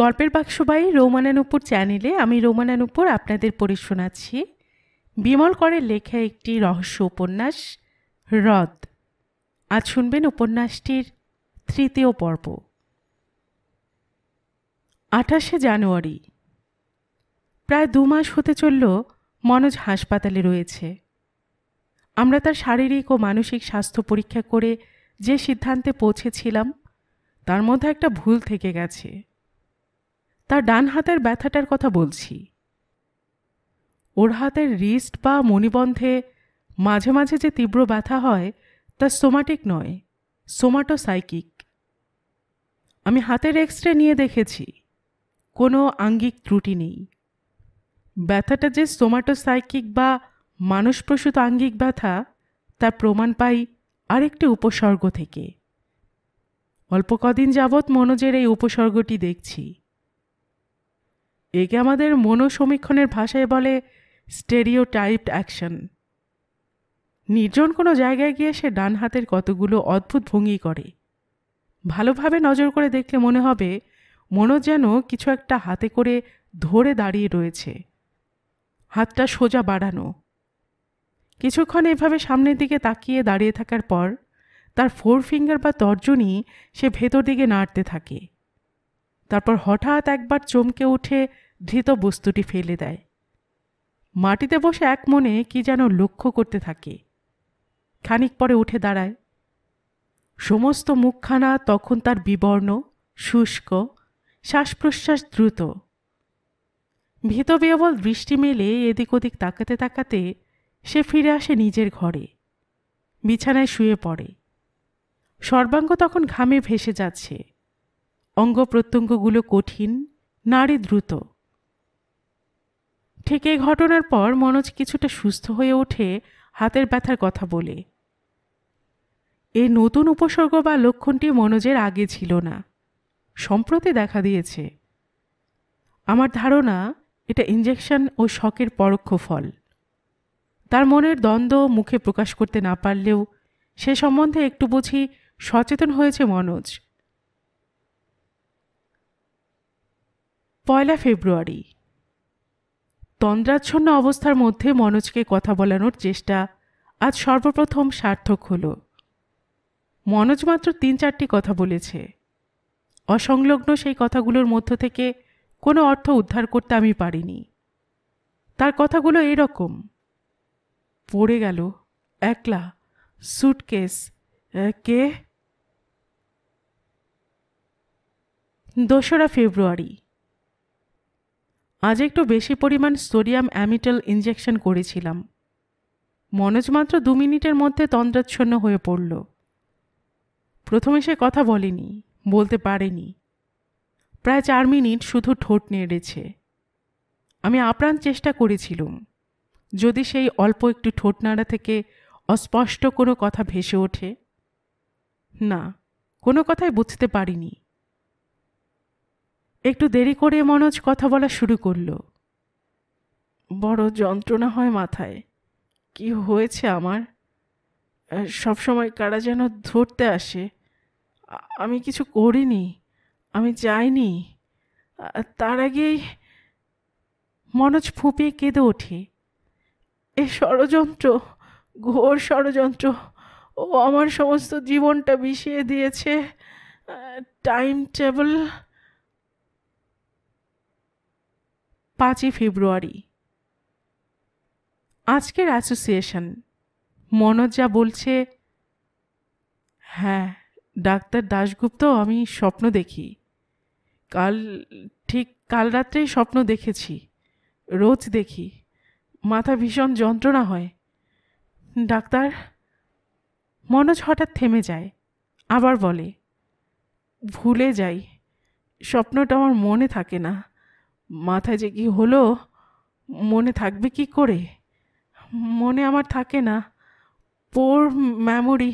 গল্পের বাক্স বাই রৌমানানুপুর চ্যানেলে আমি রোমানানুপুর আপনাদের পড়ে শোনাচ্ছি বিমল করে লেখা একটি রহস্য উপন্যাস হ্রদ আজ শুনবেন উপন্যাসটির তৃতীয় পর্ব আঠাশে জানুয়ারি প্রায় দু মাস হতে চলল মনোজ হাসপাতালে রয়েছে আমরা তার শারীরিক ও মানসিক স্বাস্থ্য পরীক্ষা করে যে সিদ্ধান্তে পৌঁছেছিলাম তার মধ্যে একটা ভুল থেকে গেছে তার ডান হাতের ব্যথাটার কথা বলছি ওর হাতের রিস্ট বা মণিবন্ধে মাঝে মাঝে যে তীব্র ব্যথা হয় তা সোমাটিক নয় সোমাটোসাইকিক আমি হাতের এক্স রে নিয়ে দেখেছি কোনো আঙ্গিক ত্রুটি নেই ব্যথাটা যে সাইকিক বা মানসপ্রসূত আঙ্গিক ব্যথা তার প্রমাণ পাই আরেকটি উপসর্গ থেকে অল্প কদিন যাবৎ মনোজের এই উপসর্গটি দেখছি একে আমাদের মনোসমীক্ষণের ভাষায় বলে স্টেরিওটাইপড অ্যাকশন নির্জন কোনো জায়গায় গিয়ে সে ডান হাতের কতগুলো অদ্ভুত ভঙ্গি করে ভালোভাবে নজর করে দেখলে মনে হবে মনো যেন কিছু একটা হাতে করে ধরে দাঁড়িয়ে রয়েছে হাতটা সোজা বাড়ানো কিছুক্ষণ এভাবে সামনের দিকে তাকিয়ে দাঁড়িয়ে থাকার পর তার ফোর ফিঙ্গার বা তর্জনী সে ভেতর দিকে নাড়তে থাকে তারপর হঠাৎ একবার চমকে উঠে ধৃত বস্তুটি ফেলে দেয় মাটিতে বসে এক মনে কি যেন লক্ষ্য করতে থাকে খানিক পরে উঠে দাঁড়ায় সমস্ত মুখখানা তখন তার বিবর্ণ শুষ্ক শ্বাস প্রশ্বাস দ্রুত ভীত বিয়বল দৃষ্টি মেলে এদিক ওদিক তাকাতে তাকাতে সে ফিরে আসে নিজের ঘরে বিছানায় শুয়ে পড়ে সর্বাঙ্গ তখন ঘামে ভেসে যাচ্ছে অঙ্গ প্রত্যঙ্গগুলো কঠিন নারী দ্রুত ঠিক এই ঘটনার পর মনোজ কিছুটা সুস্থ হয়ে ওঠে হাতের ব্যথার কথা বলে এই নতুন উপসর্গ বা লক্ষণটি মনোজের আগে ছিল না সম্প্রতি দেখা দিয়েছে আমার ধারণা এটা ইঞ্জেকশন ও শকের পরোক্ষ ফল তার মনের দ্বন্দ্ব মুখে প্রকাশ করতে না পারলেও সে সম্বন্ধে একটু বুঝি সচেতন হয়েছে মনোজ পয়লা ফেব্রুয়ারি তন্দ্রাচ্ছন্ন অবস্থার মধ্যে মনোজকে কথা বলানোর চেষ্টা আজ সর্বপ্রথম সার্থক হল মনোজ মাত্র তিন চারটি কথা বলেছে অসংলগ্ন সেই কথাগুলোর মধ্য থেকে কোনো অর্থ উদ্ধার করতে আমি পারিনি তার কথাগুলো এরকম পড়ে গেল একলা সুটকেস কে দোসরা ফেব্রুয়ারি আজ একটু বেশি পরিমাণ সোডিয়াম অ্যামিটাল ইঞ্জেকশন করেছিলাম মনোজ মাত্র দু মিনিটের মধ্যে তন্দ্রাচ্ছন্ন হয়ে পড়ল প্রথমে সে কথা বলেনি বলতে পারেনি প্রায় চার মিনিট শুধু ঠোঁট নেড়েছে আমি আপ্রাণ চেষ্টা করেছিলুম যদি সেই অল্প একটু ঠোঁট নাড়া থেকে অস্পষ্ট কোনো কথা ভেসে ওঠে না কোনো কথাই বুঝতে পারিনি একটু দেরি করে মনোজ কথা বলা শুরু করল বড় যন্ত্রণা হয় মাথায় কি হয়েছে আমার সব সময় কারা যেন ধরতে আসে আমি কিছু করিনি আমি যাইনি তার আগেই মনোজ ফুঁপিয়ে কেঁদে ওঠে এ ষড়যন্ত্র ঘোর ষড়যন্ত্র ও আমার সমস্ত জীবনটা বিষিয়ে দিয়েছে টাইম টেবল পাঁচই ফেব্রুয়ারি আজকের অ্যাসোসিয়েশন মনোজ যা বলছে হ্যাঁ ডাক্তার দাশগুপ্ত আমি স্বপ্ন দেখি কাল ঠিক কাল রাত্রেই স্বপ্ন দেখেছি রোজ দেখি মাথা ভীষণ যন্ত্রণা হয় ডাক্তার মনোজ হঠাৎ থেমে যায় আবার বলে ভুলে যাই স্বপ্নটা আমার মনে থাকে না মাথায় যে কি হলো মনে থাকবে কি করে মনে আমার থাকে না পোর মেমোরি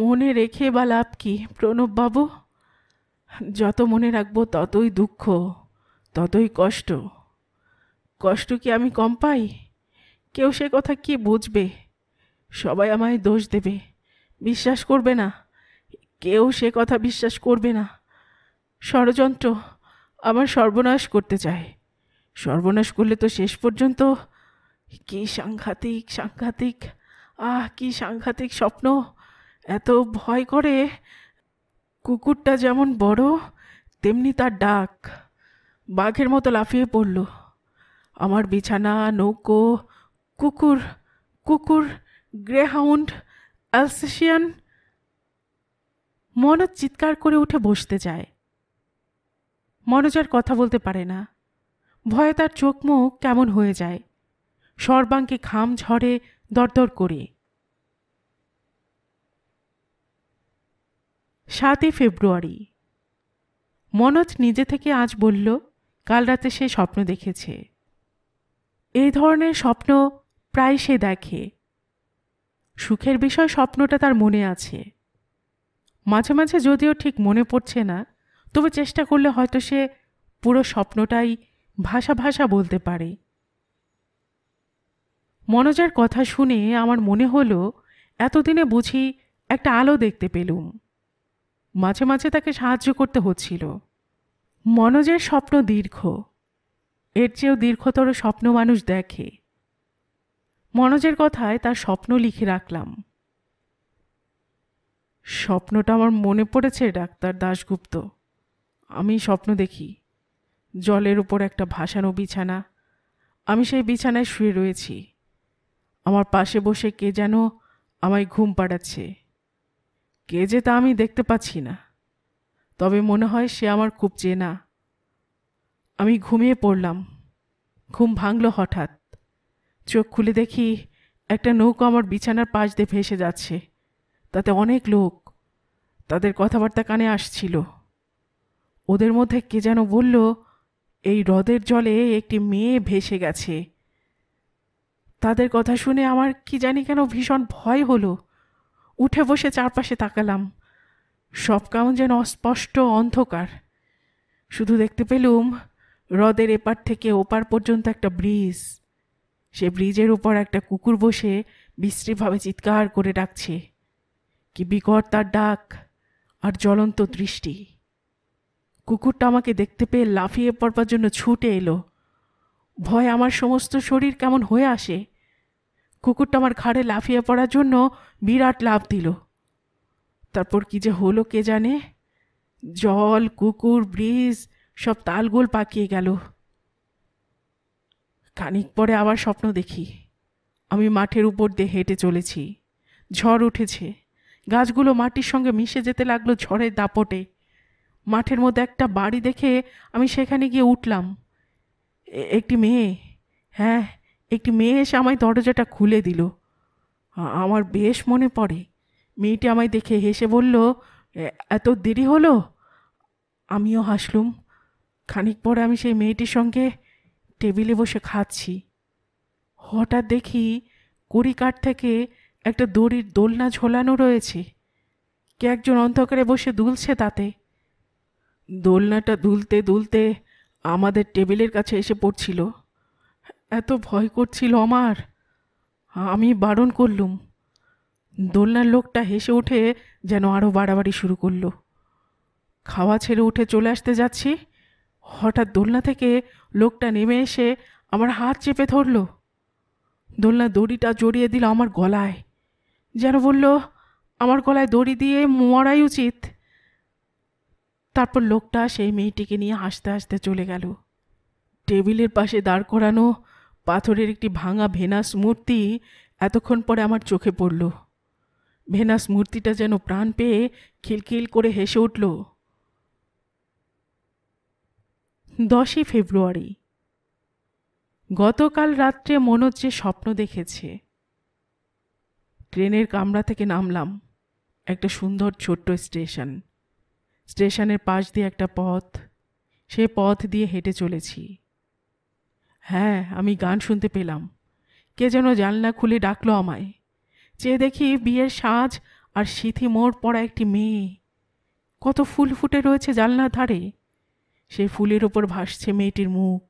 মনে রেখে বা লাভ কি প্রণববাবু যত মনে রাখবো ততই দুঃখ ততই কষ্ট কষ্ট কি আমি কম পাই কেউ সে কথা কি বুঝবে সবাই আমায় দোষ দেবে বিশ্বাস করবে না কেউ সে কথা বিশ্বাস করবে না ষড়যন্ত্র আমার সর্বনাশ করতে চায় সর্বনাশ করলে তো শেষ পর্যন্ত কি সাংঘাতিক সাংঘাতিক আহ কি সাংঘাতিক স্বপ্ন এত ভয় করে কুকুরটা যেমন বড় তেমনি তার ডাক বাঘের মতো লাফিয়ে পড়ল আমার বিছানা নৌকো কুকুর কুকুর গ্রেহাউন্ড অ্যালসেশিয়ান মনের চিৎকার করে উঠে বসতে যায় মনোজার কথা বলতে পারে না ভয়ে তার চোখ মুখ কেমন হয়ে যায় সর্বাঙ্গে ঘাম ঝরে দরদর করে সাতই ফেব্রুয়ারি মনোজ নিজে থেকে আজ বলল কাল রাতে সে স্বপ্ন দেখেছে এই ধরনের স্বপ্ন প্রায় সে দেখে সুখের বিষয় স্বপ্নটা তার মনে আছে মাঝে মাঝে যদিও ঠিক মনে পড়ছে না তবে চেষ্টা করলে হয়তো সে পুরো স্বপ্নটাই ভাষা ভাষা বলতে পারে মনোজার কথা শুনে আমার মনে হলো এতদিনে বুঝি একটা আলো দেখতে পেলুম মাঝে মাঝে তাকে সাহায্য করতে হচ্ছিল মনোজের স্বপ্ন দীর্ঘ এর চেয়েও দীর্ঘতর স্বপ্ন মানুষ দেখে মনোজের কথায় তার স্বপ্ন লিখে রাখলাম স্বপ্নটা আমার মনে পড়েছে ডাক্তার দাশগুপ্ত আমি স্বপ্ন দেখি জলের উপর একটা ভাসানো বিছানা আমি সেই বিছানায় শুয়ে রয়েছি আমার পাশে বসে কে যেন আমায় ঘুম পাড়াচ্ছে কে যে তা আমি দেখতে পাচ্ছি না তবে মনে হয় সে আমার খুব চেনা আমি ঘুমিয়ে পড়লাম ঘুম ভাঙল হঠাৎ চোখ খুলে দেখি একটা নৌকো আমার বিছানার পাশ দিয়ে ভেসে যাচ্ছে তাতে অনেক লোক তাদের কথাবার্তা কানে আসছিল ওদের মধ্যে কে যেন বলল এই হ্রদের জলে একটি মেয়ে ভেসে গেছে তাদের কথা শুনে আমার কি জানি কেন ভীষণ ভয় হলো উঠে বসে চারপাশে তাকালাম সব কেমন যেন অস্পষ্ট অন্ধকার শুধু দেখতে পেলুম হ্রদের এপার থেকে ওপার পর্যন্ত একটা ব্রিজ সে ব্রিজের উপর একটা কুকুর বসে বিশ্রীভাবে চিৎকার করে ডাকছে কি বিকট তার ডাক আর জ্বলন্ত দৃষ্টি কুকুরটা আমাকে দেখতে পেয়ে লাফিয়ে পড়বার জন্য ছুটে এলো ভয় আমার সমস্ত শরীর কেমন হয়ে আসে কুকুরটা আমার ঘাড়ে লাফিয়ে পড়ার জন্য বিরাট লাভ দিল তারপর কি যে হলো কে জানে জল কুকুর ব্রিজ সব তালগোল পাকিয়ে গেল খানিক পরে আবার স্বপ্ন দেখি আমি মাঠের উপর দিয়ে হেঁটে চলেছি ঝড় উঠেছে গাছগুলো মাটির সঙ্গে মিশে যেতে লাগলো ঝড়ের দাপটে মাঠের মধ্যে একটা বাড়ি দেখে আমি সেখানে গিয়ে উঠলাম একটি মেয়ে হ্যাঁ একটি মেয়ে এসে আমায় দরজাটা খুলে দিল আমার বেশ মনে পড়ে মেয়েটি আমায় দেখে হেসে বলল এত দেরি হলো আমিও হাসলুম খানিক পরে আমি সেই মেয়েটির সঙ্গে টেবিলে বসে খাচ্ছি হঠাৎ দেখি কাঠ থেকে একটা দড়ির দোলনা ঝোলানো রয়েছে কে একজন অন্ধকারে বসে দুলছে তাতে দোলনাটা দুলতে দুলতে আমাদের টেবিলের কাছে এসে পড়ছিল এত ভয় করছিল আমার আমি বারণ করলুম দোলনার লোকটা হেসে উঠে যেন আরও বাড়াবাড়ি শুরু করলো খাওয়া ছেড়ে উঠে চলে আসতে যাচ্ছি হঠাৎ দোলনা থেকে লোকটা নেমে এসে আমার হাত চেপে ধরল দোলনা দড়িটা জড়িয়ে দিল আমার গলায় যেন বলল আমার গলায় দড়ি দিয়ে মরাই উচিত তারপর লোকটা সেই মেয়েটিকে নিয়ে হাসতে হাসতে চলে গেল টেবিলের পাশে দাঁড় করানো পাথরের একটি ভাঙা ভেনাস মূর্তি এতক্ষণ পরে আমার চোখে পড়ল ভেনাস মূর্তিটা যেন প্রাণ পেয়ে খিলখিল করে হেসে উঠল দশই ফেব্রুয়ারি গতকাল রাত্রে মনোজ যে স্বপ্ন দেখেছে ট্রেনের কামরা থেকে নামলাম একটা সুন্দর ছোট্ট স্টেশন স্টেশনের পাশ দিয়ে একটা পথ সে পথ দিয়ে হেঁটে চলেছি হ্যাঁ আমি গান শুনতে পেলাম কে যেন জানলা খুলে ডাকলো আমায় চেয়ে দেখি বিয়ের সাজ আর সিথি মোড় পড়া একটি মেয়ে কত ফুল ফুটে রয়েছে জানলার ধারে সেই ফুলের ওপর ভাসছে মেয়েটির মুখ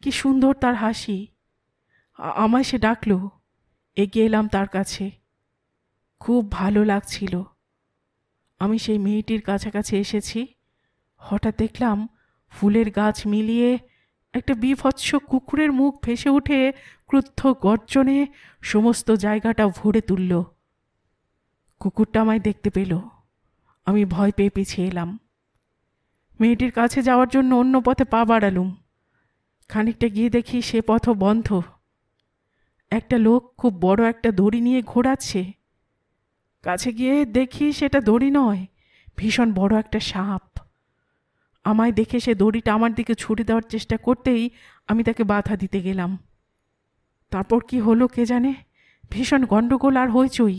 কি সুন্দর তার হাসি আমায় সে ডাকলো এগিয়ে এলাম তার কাছে খুব ভালো লাগছিল আমি সেই মেয়েটির কাছাকাছি এসেছি হঠাৎ দেখলাম ফুলের গাছ মিলিয়ে একটা বিভৎস কুকুরের মুখ ভেসে উঠে ক্রুদ্ধ গর্জনে সমস্ত জায়গাটা ভরে তুলল কুকুরটা আমায় দেখতে পেল আমি ভয় পেয়ে পিছিয়ে এলাম মেয়েটির কাছে যাওয়ার জন্য অন্য পথে পা বাড়ালুম খানিকটা গিয়ে দেখি সে পথ বন্ধ একটা লোক খুব বড় একটা দড়ি নিয়ে ঘোরাচ্ছে কাছে গিয়ে দেখি সেটা দড়ি নয় ভীষণ বড় একটা সাপ আমায় দেখে সে দড়িটা আমার দিকে ছুড়ে দেওয়ার চেষ্টা করতেই আমি তাকে বাধা দিতে গেলাম তারপর কি হলো কে জানে ভীষণ গণ্ডগোল আর হইচই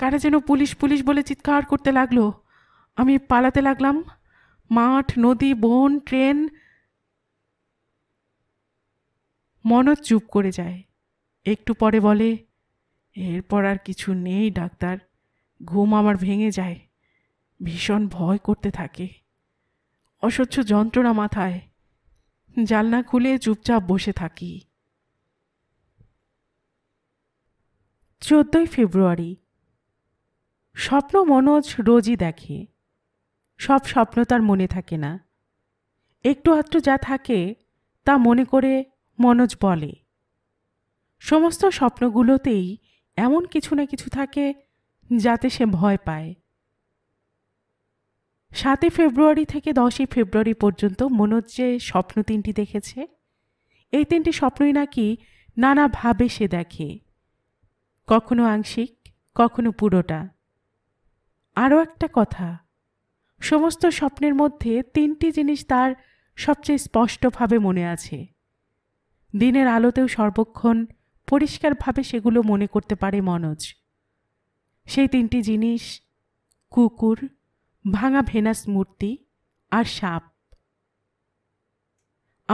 কারা যেন পুলিশ পুলিশ বলে চিৎকার করতে লাগলো আমি পালাতে লাগলাম মাঠ নদী বন ট্রেন মনত চুপ করে যায় একটু পরে বলে এরপর আর কিছু নেই ডাক্তার ঘুম আমার ভেঙে যায় ভীষণ ভয় করতে থাকে অসহ্য যন্ত্রণা মাথায় জালনা খুলে চুপচাপ বসে থাকি চোদ্দই ফেব্রুয়ারি স্বপ্ন মনোজ রোজই দেখে সব স্বপ্ন তার মনে থাকে না একটু আধটু যা থাকে তা মনে করে মনোজ বলে সমস্ত স্বপ্নগুলোতেই এমন কিছু না কিছু থাকে যাতে সে ভয় পায় সাতই ফেব্রুয়ারি থেকে দশই ফেব্রুয়ারি পর্যন্ত মনোজ যে স্বপ্ন তিনটি দেখেছে এই তিনটি স্বপ্নই নাকি নানাভাবে সে দেখে কখনো আংশিক কখনো পুরোটা আরও একটা কথা সমস্ত স্বপ্নের মধ্যে তিনটি জিনিস তার সবচেয়ে স্পষ্টভাবে মনে আছে দিনের আলোতেও সর্বক্ষণ পরিষ্কারভাবে সেগুলো মনে করতে পারে মনোজ সেই তিনটি জিনিস কুকুর ভাঙা ভেনাস মূর্তি আর সাপ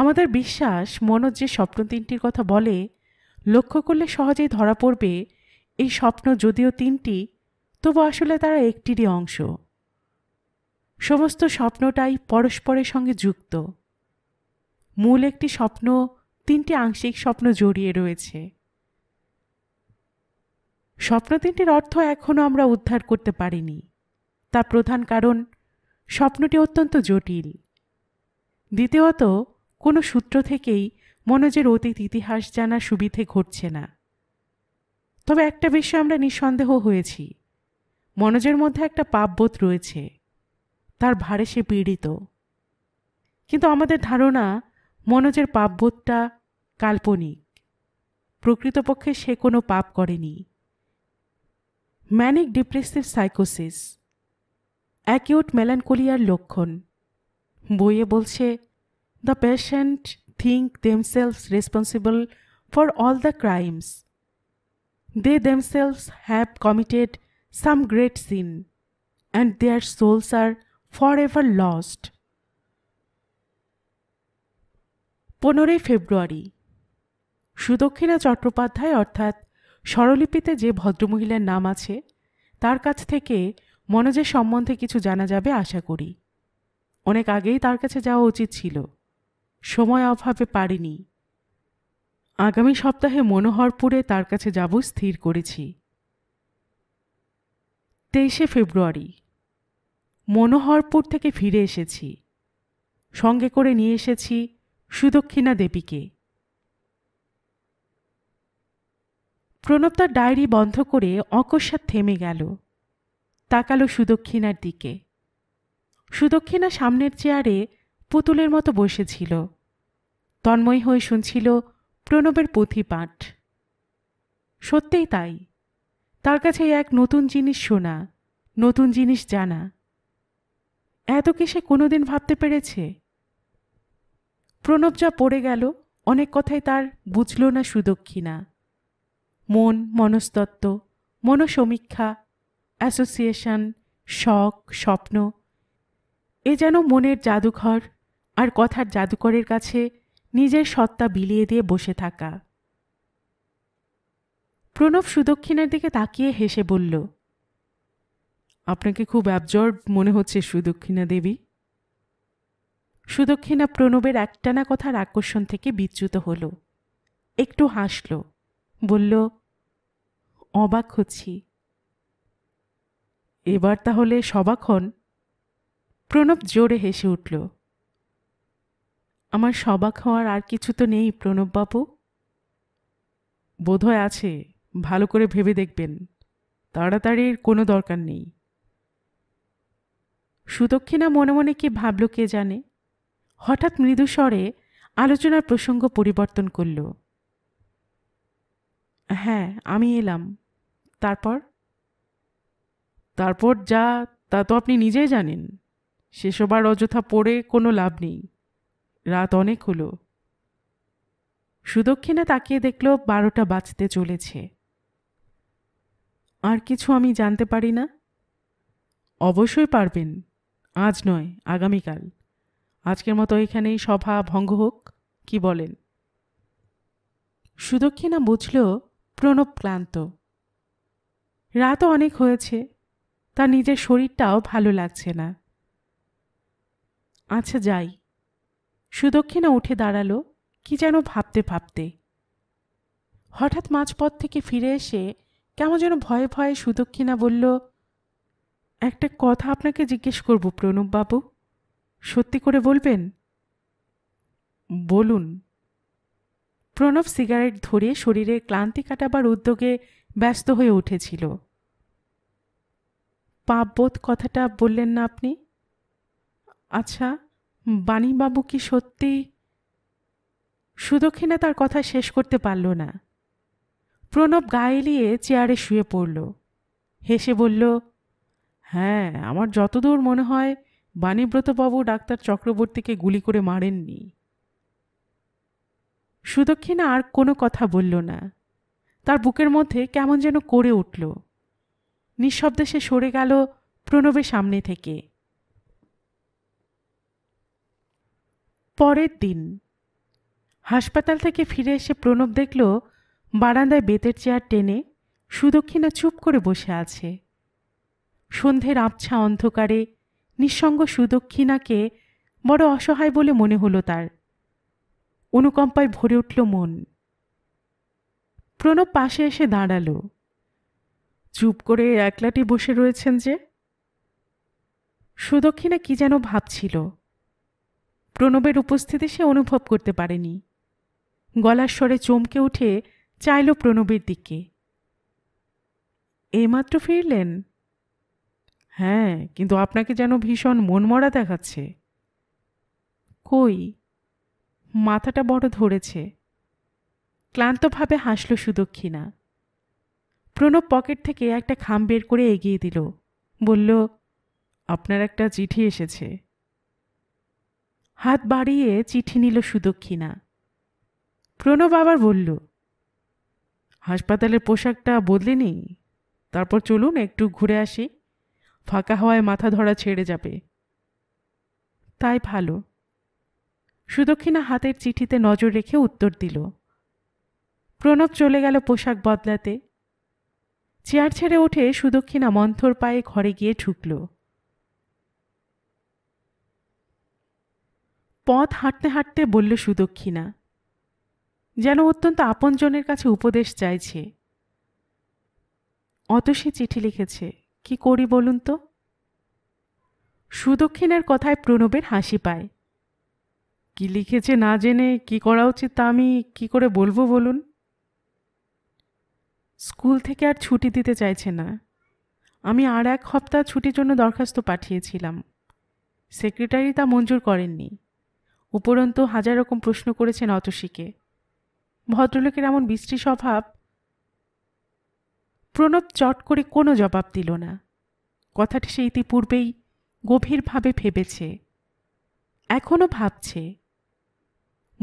আমাদের বিশ্বাস মনোজ যে স্বপ্ন তিনটির কথা বলে লক্ষ্য করলে সহজেই ধরা পড়বে এই স্বপ্ন যদিও তিনটি তবু আসলে তারা একটিরই অংশ সমস্ত স্বপ্নটাই পরস্পরের সঙ্গে যুক্ত মূল একটি স্বপ্ন তিনটি আংশিক স্বপ্ন জড়িয়ে রয়েছে স্বপ্ন তিনটির অর্থ এখনও আমরা উদ্ধার করতে পারিনি তার প্রধান কারণ স্বপ্নটি অত্যন্ত জটিল দ্বিতীয়ত কোনো সূত্র থেকেই মনোজের অতীত ইতিহাস জানা সুবিধে ঘটছে না তবে একটা বিষয়ে আমরা নিঃসন্দেহ হয়েছি মনোজের মধ্যে একটা পাপবোধ রয়েছে তার ভারে সে পীড়িত কিন্তু আমাদের ধারণা মনোজের পাপবোধটা কাল্পনিক প্রকৃতপক্ষে সে কোনো পাপ করেনি ম্যানিক ডিপ্রেসিভ সাইকোসিস অ্যাকিউট মেলানকোলিয়ার লক্ষণ বইয়ে বলছে the patient think themselves responsible for all the crimes they themselves have committed some great sin and their souls are for ever lost পনেরোই ফেব্রুয়ারি সুদক্ষিণা চট্টোপাধ্যায় অর্থাৎ স্বরলিপিতে যে ভদ্রমহিলার নাম আছে তার কাছ থেকে মনোজের সম্বন্ধে কিছু জানা যাবে আশা করি অনেক আগেই তার কাছে যাওয়া উচিত ছিল সময় অভাবে পারিনি আগামী সপ্তাহে মনোহরপুরে তার কাছে যাব স্থির করেছি তেইশে ফেব্রুয়ারি মনোহরপুর থেকে ফিরে এসেছি সঙ্গে করে নিয়ে এসেছি সুদক্ষিণা দেবীকে প্রণব তার ডায়েরি বন্ধ করে অকস্মাৎ থেমে গেল তাকালো সুদক্ষিণার দিকে সুদক্ষিণা সামনের চেয়ারে পুতুলের মতো বসেছিল তন্ময় হয়ে শুনছিল প্রণবের পুঁথিপাঠ সত্যিই তাই তার কাছে এক নতুন জিনিস শোনা নতুন জিনিস জানা এত কি সে কোনোদিন ভাবতে পেরেছে প্রণব যা পড়ে গেল অনেক কথাই তার বুঝল না সুদক্ষিণা মন মনস্তত্ত্ব মনসমীক্ষা অ্যাসোসিয়েশন শখ স্বপ্ন এ যেন মনের জাদুঘর আর কথার জাদুকরের কাছে নিজের সত্তা বিলিয়ে দিয়ে বসে থাকা প্রণব সুদক্ষিণের দিকে তাকিয়ে হেসে বলল আপনাকে খুব অ্যাবজর্ব মনে হচ্ছে সুদক্ষিণা দেবী সুদক্ষিণা প্রণবের একটানা কথার আকর্ষণ থেকে বিচ্যুত হল একটু হাসল বলল অবাক হচ্ছি এবার তাহলে সবাক প্রণব জোরে হেসে উঠল আমার সবাক হওয়ার আর কিছু তো নেই প্রণববাবু বোধহয় আছে ভালো করে ভেবে দেখবেন তাড়াতাড়ির কোনো দরকার নেই সুদক্ষিণা মনে মনে কি ভাবল কে জানে হঠাৎ মৃদু স্বরে আলোচনার প্রসঙ্গ পরিবর্তন করলো হ্যাঁ আমি এলাম তারপর তারপর যা তা তো আপনি নিজেই জানেন সেসব অযথা পড়ে কোনো লাভ নেই রাত অনেক হলো সুদক্ষিণা তাকিয়ে দেখল বারোটা বাজতে চলেছে আর কিছু আমি জানতে পারি না অবশ্যই পারবেন আজ নয় আগামীকাল আজকের মতো এখানেই সভা ভঙ্গ হোক কি বলেন সুদক্ষিণা বুঝল প্রণব ক্লান্ত রাতও অনেক হয়েছে তার নিজের শরীরটাও ভালো লাগছে না আচ্ছা যাই সুদক্ষিণা উঠে দাঁড়ালো কি যেন ভাবতে ভাবতে হঠাৎ মাঝপথ থেকে ফিরে এসে কেমন যেন ভয়ে ভয়ে সুদক্ষিণা বলল একটা কথা আপনাকে জিজ্ঞেস করব প্রণববাবু সত্যি করে বলবেন বলুন প্রণব সিগারেট ধরে শরীরের ক্লান্তি কাটাবার উদ্যোগে ব্যস্ত হয়ে উঠেছিল পাপবোধ কথাটা বললেন না আপনি আচ্ছা বাণীবাবু কি সত্যি সুদক্ষিণা তার কথা শেষ করতে পারল না প্রণব গায়ে লিয়ে চেয়ারে শুয়ে পড়ল হেসে বলল হ্যাঁ আমার যতদূর মনে হয় বাণীব্রতবাবু ডাক্তার চক্রবর্তীকে গুলি করে মারেননি সুদক্ষিণা আর কোনো কথা বলল না তার বুকের মধ্যে কেমন যেন করে উঠল নিঃশব্দে সে সরে গেল প্রণবের সামনে থেকে পরের দিন হাসপাতাল থেকে ফিরে এসে প্রণব দেখল বারান্দায় বেতের চেয়ার টেনে সুদক্ষিণা চুপ করে বসে আছে সন্ধ্যের আবছা অন্ধকারে নিঃসঙ্গ সুদক্ষিণাকে বড় অসহায় বলে মনে হলো তার অনুকম্পায় ভরে উঠল মন প্রণব পাশে এসে দাঁড়াল চুপ করে একলাটি বসে রয়েছেন যে সুদক্ষিণে কি যেন ভাবছিল প্রণবের উপস্থিতি সে অনুভব করতে পারেনি গলার স্বরে চমকে উঠে চাইল প্রণবের দিকে এইমাত্র ফিরলেন হ্যাঁ কিন্তু আপনাকে যেন ভীষণ মনমরা দেখাচ্ছে কই মাথাটা বড় ধরেছে ক্লান্তভাবে হাসল সুদক্ষিণা প্রণব পকেট থেকে একটা খাম বের করে এগিয়ে দিল বলল আপনার একটা চিঠি এসেছে হাত বাড়িয়ে চিঠি নিল সুদক্ষিণা প্রণব আবার বলল হাসপাতালের পোশাকটা বদলে নেই তারপর চলুন একটু ঘুরে আসি ফাঁকা হওয়ায় মাথা ধরা ছেড়ে যাবে তাই ভালো সুদক্ষিণা হাতের চিঠিতে নজর রেখে উত্তর দিল প্রণব চলে গেল পোশাক বদলাতে চেয়ার ছেড়ে উঠে সুদক্ষিণা মন্থর পায়ে ঘরে গিয়ে ঢুকল পথ হাঁটতে হাঁটতে বলল সুদক্ষিণা যেন অত্যন্ত আপনজনের কাছে উপদেশ চাইছে অত সে চিঠি লিখেছে কি করি বলুন তো সুদক্ষিণার কথায় প্রণবের হাসি পায় কি লিখেছে না জেনে কি করা উচিত তা আমি কি করে বলবো বলুন স্কুল থেকে আর ছুটি দিতে চাইছে না আমি আর এক হপ্তাহ ছুটির জন্য দরখাস্ত পাঠিয়েছিলাম সেক্রেটারি তা মঞ্জুর করেননি উপরন্তু হাজার রকম প্রশ্ন করেছেন অতসীকে ভদ্রলোকের এমন বৃষ্টি স্বভাব প্রণব চট করে কোনো জবাব দিল না কথাটি সে ইতিপূর্বেই গভীরভাবে ভেবেছে এখনও ভাবছে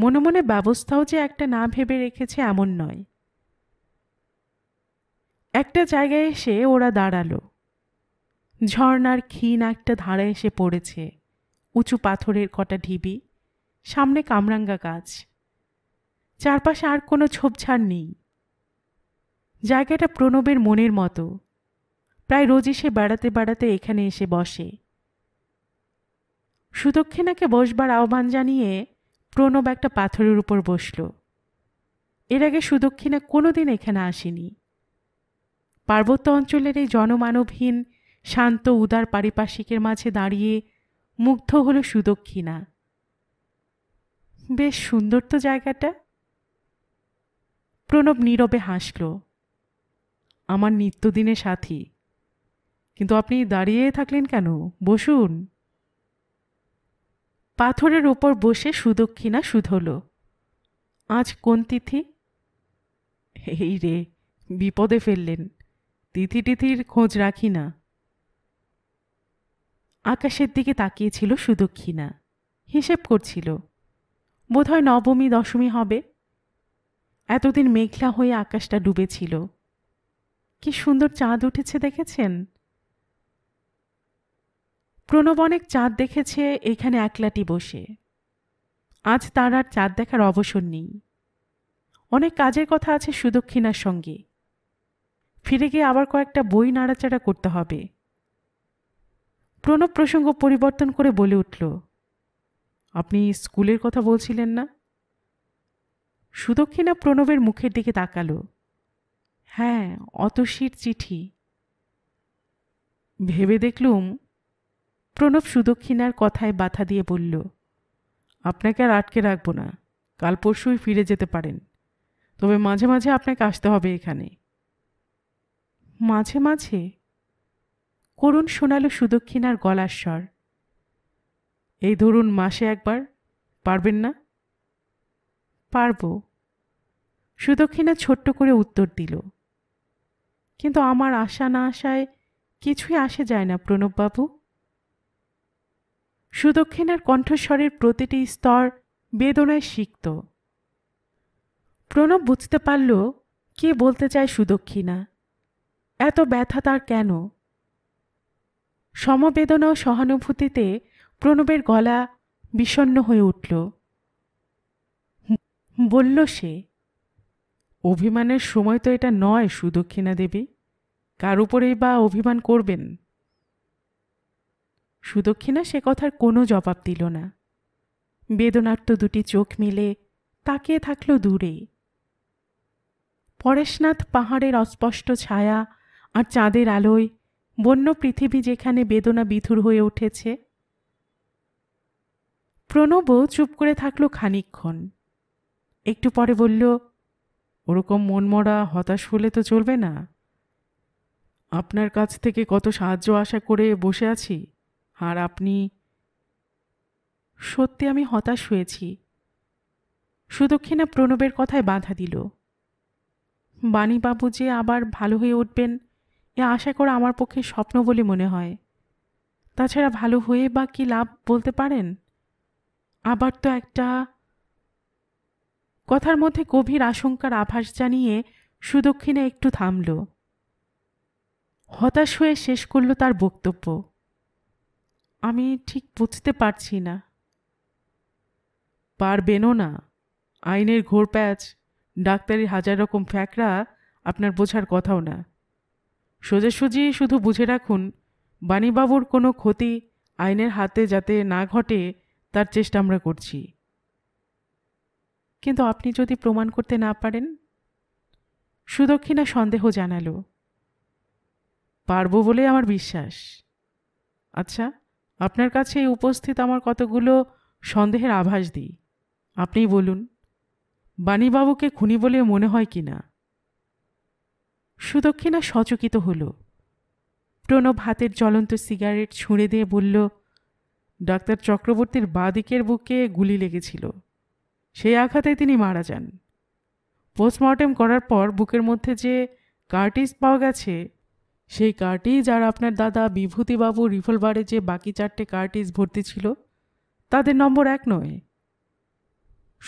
মনে মনে ব্যবস্থাও যে একটা না ভেবে রেখেছে এমন নয় একটা জায়গায় এসে ওরা দাঁড়ালো ঝর্নার ক্ষীণ একটা ধারা এসে পড়েছে উঁচু পাথরের কটা ঢিবি সামনে কামরাঙ্গা গাছ চারপাশে আর কোনো ছোপঝাড় নেই জায়গাটা প্রণবের মনের মতো প্রায় রোজই সে বেড়াতে বেড়াতে এখানে এসে বসে সুদক্ষিণাকে বসবার আহ্বান জানিয়ে প্রণব একটা পাথরের উপর বসল এর আগে সুদক্ষিণা দিন এখানে আসেনি পার্বত্য অঞ্চলের এই জনমানবহীন শান্ত উদার পারিপার্শ্বিকের মাঝে দাঁড়িয়ে মুগ্ধ হল সুদক্ষিণা বেশ সুন্দর তো জায়গাটা প্রণব নীরবে হাসল আমার নিত্যদিনে সাথী কিন্তু আপনি দাঁড়িয়ে থাকলেন কেন বসুন পাথরের ওপর বসে সুদক্ষিণা শুধল আজ কোন তিথি এই রে বিপদে ফেললেন তিথি টিথির খোঁজ রাখি না আকাশের দিকে তাকিয়েছিল সুদক্ষিণা হিসেব করছিল বোধহয় নবমী দশমী হবে এতদিন মেঘলা হয়ে আকাশটা ডুবেছিল কি সুন্দর চাঁদ উঠেছে দেখেছেন প্রণব অনেক চাঁদ দেখেছে এখানে একলাটি বসে আজ তার আর চাঁদ দেখার অবসর নেই অনেক কাজের কথা আছে সুদক্ষিণার সঙ্গে ফিরে গিয়ে আবার কয়েকটা বই নাড়াচাড়া করতে হবে প্রণব প্রসঙ্গ পরিবর্তন করে বলে উঠল আপনি স্কুলের কথা বলছিলেন না সুদক্ষিণা প্রণবের মুখের দিকে তাকালো হ্যাঁ অতসীর চিঠি ভেবে দেখলুম প্রণব সুদক্ষিণার কথায় বাধা দিয়ে বলল আপনাকে আর আটকে রাখবো না কাল পরশুই ফিরে যেতে পারেন তবে মাঝে মাঝে আপনাকে আসতে হবে এখানে মাঝে মাঝে করুণ শোনালো সুদক্ষিণার গলার স্বর এই ধরুন মাসে একবার পারবেন না পারবো সুদক্ষিণা ছোট্ট করে উত্তর দিল কিন্তু আমার আশা না আশায় কিছুই আসে যায় না প্রণববাবু সুদক্ষিণার কণ্ঠস্বরের প্রতিটি স্তর বেদনায় শিখত প্রণব বুঝতে পারল কে বলতে চায় সুদক্ষিণা এত ব্যথা তার কেন সমবেদনা ও সহানুভূতিতে প্রণবের গলা বিষণ্ন হয়ে উঠল বলল সে অভিমানের সময় তো এটা নয় সুদক্ষিণা দেবী কার উপরেই বা অভিমান করবেন সুদক্ষিণা সে কথার কোনো জবাব দিল না বেদনার্ত দুটি চোখ মিলে তাকিয়ে থাকল দূরে পরেশনাথ পাহাড়ের অস্পষ্ট ছায়া আর চাঁদের আলোয় বন্য পৃথিবী যেখানে বেদনা বিথুর হয়ে উঠেছে প্রণবও চুপ করে থাকলো খানিক্ষণ একটু পরে বলল ওরকম মনমরা হতাশ হলে তো চলবে না আপনার কাছ থেকে কত সাহায্য আশা করে বসে আছি আর আপনি সত্যি আমি হতাশ হয়েছি সুদক্ষিণা প্রণবের কথায় বাধা দিল বাণীবাবু যে আবার ভালো হয়ে উঠবেন এ আশা করা আমার পক্ষে স্বপ্ন বলে মনে হয় তাছাড়া ভালো হয়ে বা কি লাভ বলতে পারেন আবার তো একটা কথার মধ্যে গভীর আশঙ্কার আভাস জানিয়ে সুদক্ষিণা একটু থামল হতাশ হয়ে শেষ করল তার বক্তব্য আমি ঠিক বুঝতে পারছি না পারবেনও না আইনের ঘোর প্যাচ ডাক্তারের হাজার রকম ফ্যাকরা আপনার বোঝার কথাও না সোজাসুজি শুধু বুঝে রাখুন বাণীবাবুর কোনো ক্ষতি আইনের হাতে যাতে না ঘটে তার চেষ্টা আমরা করছি কিন্তু আপনি যদি প্রমাণ করতে না পারেন সুদক্ষিণা সন্দেহ জানালো পারবো বলে আমার বিশ্বাস আচ্ছা আপনার কাছে উপস্থিত আমার কতগুলো সন্দেহের আভাস দিই আপনিই বলুন বাণীবাবুকে খুনি বলে মনে হয় কি না সুদক্ষিণা সচকিত হল প্রণব হাতের জ্বলন্ত সিগারেট ছুঁড়ে দিয়ে বলল ডাক্তার চক্রবর্তীর বাদিকের বুকে গুলি লেগেছিল সেই আঘাতে তিনি মারা যান পোস্টমর্টেম করার পর বুকের মধ্যে যে কার্টিস পাওয়া গেছে সেই কার্টেই যার আপনার দাদা বিভূতিবাবু রিভলভারে যে বাকি চারটে কার্টিজ ভর্তি ছিল তাদের নম্বর এক নয়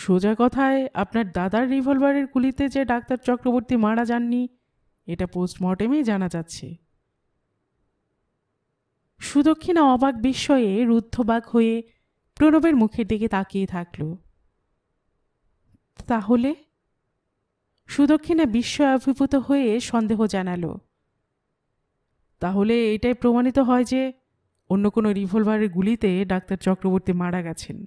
সোজা কথায় আপনার দাদার রিভলভারের গুলিতে যে ডাক্তার চক্রবর্তী মারা যাননি এটা পোস্টমর্টেমেই জানা যাচ্ছে সুদক্ষিণা অবাক বিস্ময়ে রুদ্ধবাক হয়ে প্রণবের মুখের দিকে তাকিয়ে থাকল তাহলে সুদক্ষিণা বিস্ময় অভিভূত হয়ে সন্দেহ জানালো তাহলে এটাই প্রমাণিত হয় যে অন্য কোনো রিভলভারের গুলিতে ডাক্তার চক্রবর্তী মারা গেছেন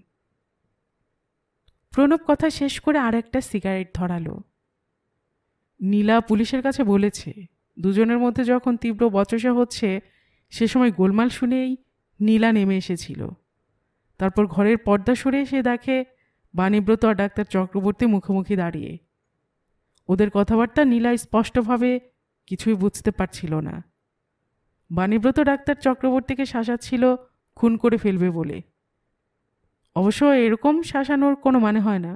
প্রণব কথা শেষ করে আর একটা সিগারেট ধরালো নীলা পুলিশের কাছে বলেছে দুজনের মধ্যে যখন তীব্র বচসা হচ্ছে সে সময় গোলমাল শুনেই নীলা নেমে এসেছিল তারপর ঘরের পর্দা সরে সে দেখে বাণীব্রত আর ডাক্তার চক্রবর্তী মুখোমুখি দাঁড়িয়ে ওদের কথাবার্তা নীলা স্পষ্টভাবে কিছুই বুঝতে পারছিল না বাণীব্রত ডাক্তার চক্রবর্তীকে শাসাচ্ছিল খুন করে ফেলবে বলে অবশ্য এরকম শাসানোর কোনো মানে হয় না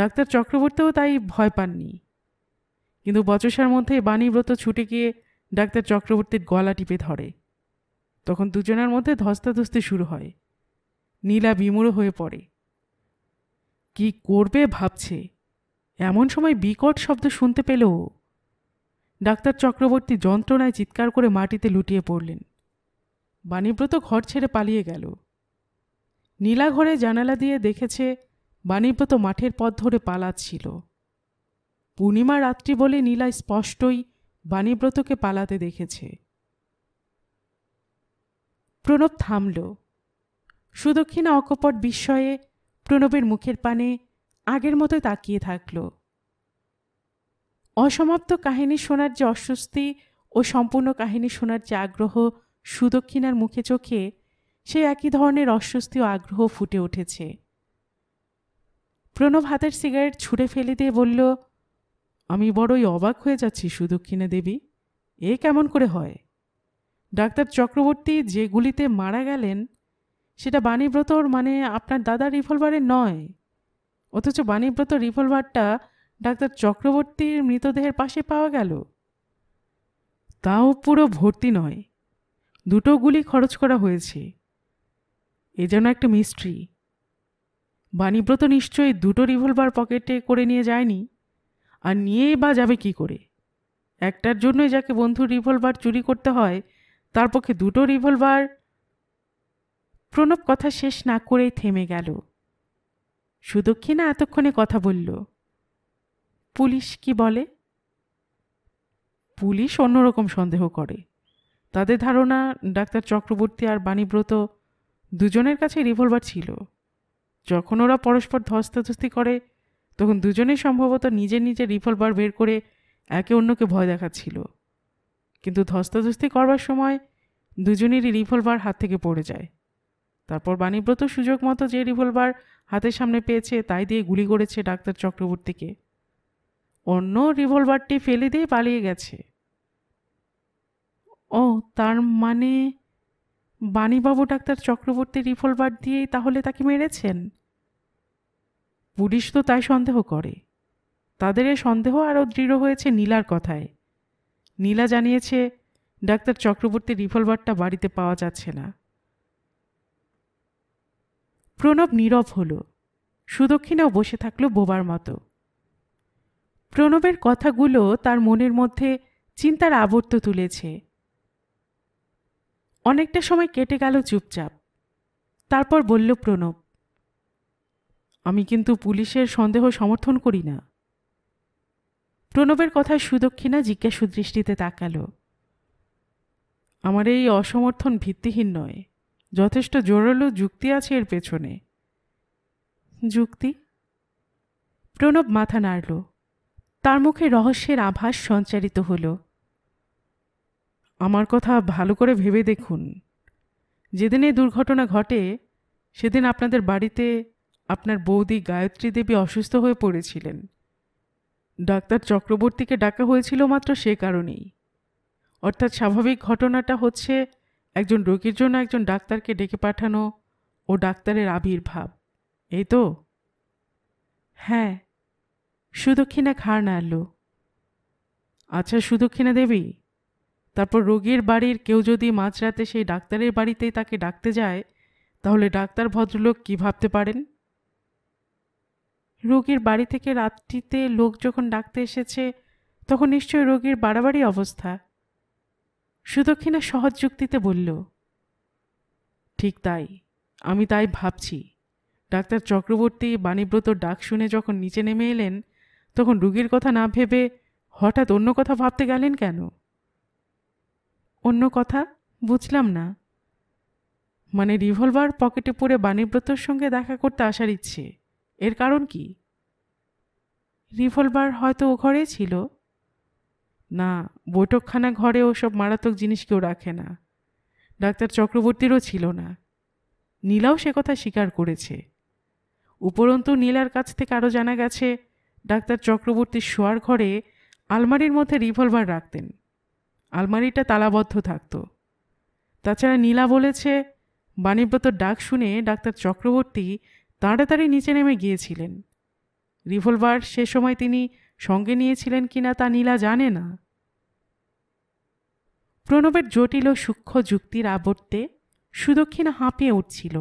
ডাক্তার চক্রবর্তীও তাই ভয় পাননি কিন্তু বচসার মধ্যে বাণীব্রত ছুটে গিয়ে ডাক্তার চক্রবর্তীর গলা টিপে ধরে তখন দুজনের মধ্যে ধস্তাধস্তি শুরু হয় নীলা বিমূঢ় হয়ে পড়ে কি করবে ভাবছে এমন সময় বিকট শব্দ শুনতে পেলেও ডাক্তার চক্রবর্তী যন্ত্রণায় চিৎকার করে মাটিতে লুটিয়ে পড়লেন বাণীব্রত ঘর ছেড়ে পালিয়ে গেল নীলা ঘরে জানালা দিয়ে দেখেছে বাণীব্রত মাঠের পথ ধরে পালাচ্ছিল পূর্ণিমা রাত্রি বলে নীলা স্পষ্টই বাণীব্রতকে পালাতে দেখেছে প্রণব থামল সুদক্ষিণা অকপট বিস্ময়ে প্রণবের মুখের পানে আগের মতো তাকিয়ে থাকলো অসমাপ্ত কাহিনী শোনার যে অস্বস্তি ও সম্পূর্ণ কাহিনী শোনার যে আগ্রহ সুদক্ষিণার মুখে চোখে সে একই ধরনের অস্বস্তি ও আগ্রহ ফুটে উঠেছে প্রণব হাতের সিগারেট ছুঁড়ে ফেলে দিয়ে বলল আমি বড়ই অবাক হয়ে যাচ্ছি সুদক্ষিণা দেবী এ কেমন করে হয় ডাক্তার চক্রবর্তী যে গুলিতে মারা গেলেন সেটা বাণীব্রতর মানে আপনার দাদার রিভলভারের নয় অথচ বাণীব্রত রিভলভারটা ডাক্তার চক্রবর্তীর মৃতদেহের পাশে পাওয়া গেল তাও পুরো ভর্তি নয় দুটো গুলি খরচ করা হয়েছে এ যেন একটা মিস্ট্রি বাণীব্রত নিশ্চয়ই দুটো রিভলভার পকেটে করে নিয়ে যায়নি আর নিয়েই বা যাবে কি করে একটার জন্যই যাকে বন্ধুর রিভলভার চুরি করতে হয় তার পক্ষে দুটো রিভলভার প্রণব কথা শেষ না করেই থেমে গেল সুদক্ষিণা এতক্ষণে কথা বলল পুলিশ কি বলে পুলিশ অন্যরকম সন্দেহ করে তাদের ধারণা ডাক্তার চক্রবর্তী আর বাণীব্রত দুজনের কাছে রিভলভার ছিল যখন ওরা পরস্পর ধস্তাধস্তি করে তখন দুজনেই সম্ভবত নিজে নিজে রিভলভার বের করে একে অন্যকে ভয় দেখাচ্ছিল কিন্তু ধস্তাধস্তি করবার সময় দুজনেরই রিভলভার হাত থেকে পড়ে যায় তারপর বাণীব্রত সুযোগ মতো যে রিভলভার হাতের সামনে পেয়েছে তাই দিয়ে গুলি করেছে ডাক্তার চক্রবর্তীকে অন্য রিভলভারটি ফেলে দিয়ে পালিয়ে গেছে ও তার মানে বাণীবাবু ডাক্তার চক্রবর্তী রিভলভার দিয়েই তাহলে তাকে মেরেছেন পুলিশ তো তাই সন্দেহ করে তাদের এ সন্দেহ আরও দৃঢ় হয়েছে নীলার কথায় নীলা জানিয়েছে ডাক্তার চক্রবর্তীর রিভলভারটা বাড়িতে পাওয়া যাচ্ছে না প্রণব নীরব হলো সুদক্ষিণাও বসে থাকলো বোবার মতো প্রণবের কথাগুলো তার মনের মধ্যে চিন্তার আবর্ত তুলেছে অনেকটা সময় কেটে গেল চুপচাপ তারপর বলল প্রণব আমি কিন্তু পুলিশের সন্দেহ সমর্থন করি না প্রণবের কথা সুদক্ষিণা জিজ্ঞাসু দৃষ্টিতে তাকাল আমার এই অসমর্থন ভিত্তিহীন নয় যথেষ্ট জোরালো যুক্তি আছে এর পেছনে যুক্তি প্রণব মাথা নাড়ল তার মুখে রহস্যের আভাস সঞ্চারিত হল আমার কথা ভালো করে ভেবে দেখুন যেদিন এই দুর্ঘটনা ঘটে সেদিন আপনাদের বাড়িতে আপনার বৌদি গায়ত্রী দেবী অসুস্থ হয়ে পড়েছিলেন ডাক্তার চক্রবর্তীকে ডাকা হয়েছিল মাত্র সে কারণেই অর্থাৎ স্বাভাবিক ঘটনাটা হচ্ছে একজন রোগীর জন্য একজন ডাক্তারকে ডেকে পাঠানো ও ডাক্তারের আবির্ভাব এই তো হ্যাঁ সুদক্ষিণা না আলো আচ্ছা সুদক্ষিণা দেবী তারপর রোগীর বাড়ির কেউ যদি মাঝরাতে সেই ডাক্তারের বাড়িতে তাকে ডাকতে যায় তাহলে ডাক্তার ভদ্রলোক কি ভাবতে পারেন রোগীর বাড়ি থেকে রাত্রিতে লোক যখন ডাকতে এসেছে তখন নিশ্চয় রোগীর বাড়াবাড়ি অবস্থা সুদক্ষিণা সহজ যুক্তিতে বলল ঠিক তাই আমি তাই ভাবছি ডাক্তার চক্রবর্তী বাণীব্রত ডাক শুনে যখন নিচে নেমে এলেন তখন রুগীর কথা না ভেবে হঠাৎ অন্য কথা ভাবতে গেলেন কেন অন্য কথা বুঝলাম না মানে রিভলভার পকেটে পড়ে বাণীব্রতর সঙ্গে দেখা করতে আসার ইচ্ছে এর কারণ কি রিভলভার হয়তো ও ঘরেই ছিল না বৈঠকখানা ঘরে ওসব মারাত্মক জিনিস কেউ রাখে না ডাক্তার চক্রবর্তীরও ছিল না নীলাও সে কথা স্বীকার করেছে উপরন্তু নীলার কাছ থেকে আরও জানা গেছে ডাক্তার চক্রবর্তী শোয়ার ঘরে আলমারির মধ্যে রিভলভার রাখতেন আলমারিটা তালাবদ্ধ থাকত তাছাড়া নীলা বলেছে বাণীব্রত ডাক শুনে ডাক্তার চক্রবর্তী তাড়াতাড়ি নিচে নেমে গিয়েছিলেন রিভলভার সে সময় তিনি সঙ্গে নিয়েছিলেন কিনা তা নীলা জানে না প্রণবের জটিল ও সূক্ষ্ম যুক্তির আবর্তে সুদক্ষিণা হাঁপিয়ে উঠছিল